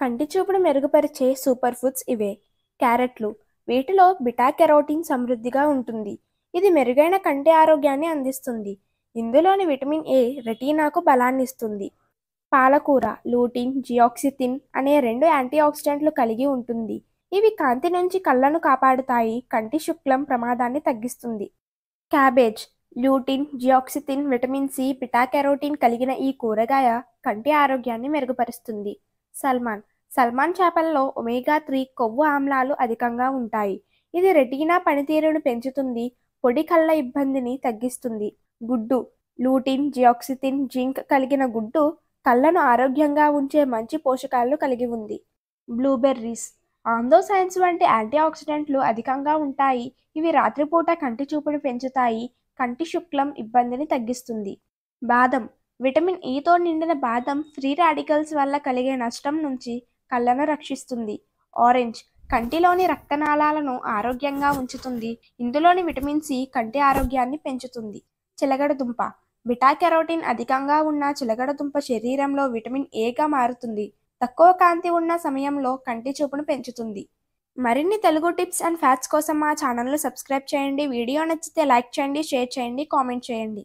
కంటి చూపును మెరుగుపరిచే సూపర్ ఫుడ్స్ ఇవే క్యారెట్లు వీటిలో బిటా కెరోటిన్ సమృద్ధిగా ఉంటుంది ఇది మెరుగైన కంటి ఆరోగ్యాన్ని అందిస్తుంది ఇందులోని విటమిన్ ఏ రెటీనాకు బలాన్ని ఇస్తుంది పాలకూర లూటిన్ జియాక్సిథిన్ అనే రెండు యాంటీఆక్సిడెంట్లు కలిగి ఉంటుంది ఇవి కాంతి నుంచి కళ్ళను కాపాడుతాయి కంటి శుక్లం ప్రమాదాన్ని తగ్గిస్తుంది cabbage lutein zeaxanthin vitamin C beta carotene కలిగిన ఈ కూరగాయ కంటి ఆరోగ్యాన్ని మెరుగుపరుస్తుంది సల్మాన్ సల్మాన్ చేపల్లో ఒమేగా త్రీ కొవ్వు ఆమ్లాలు అధికంగా ఉంటాయి ఇది రెటీనా పనితీరును పెంచుతుంది పొడి కళ్ళ ఇబ్బందిని తగ్గిస్తుంది గుడ్డు లూటిన్ జియాక్సితిన్ జింక్ కలిగిన గుడ్డు కళ్ళను ఆరోగ్యంగా ఉంచే మంచి పోషకాలను కలిగి ఉంది బ్లూబెర్రీస్ సైన్స్ వంటి యాంటీఆక్సిడెంట్లు అధికంగా ఉంటాయి ఇవి రాత్రిపూట కంటి చూపును పెంచుతాయి కంటి శుక్లం ఇబ్బందిని తగ్గిస్తుంది బాదం విటమిన్ ఈతో e నిండిన బాదం ఫ్రీ రాడికల్స్ వల్ల కలిగే నష్టం నుంచి కళ్ళను రక్షిస్తుంది ఆరెంజ్ కంటిలోని రక్తనాళాలను ఆరోగ్యంగా ఉంచుతుంది ఇందులోని విటమిన్ సి కంటి ఆరోగ్యాన్ని పెంచుతుంది చిలగడదుంప బిటా కెరోటిన్ అధికంగా ఉన్న చిలగడదుంప శరీరంలో విటమిన్ ఏగా మారుతుంది తక్కువ కాంతి ఉన్న సమయంలో కంటి చూపును పెంచుతుంది మరిన్ని తెలుగు టిప్స్ అండ్ ఫ్యాట్స్ కోసం మా ఛానల్ను సబ్స్క్రైబ్ చేయండి వీడియో నచ్చితే లైక్ చేయండి షేర్ చేయండి కామెంట్ చేయండి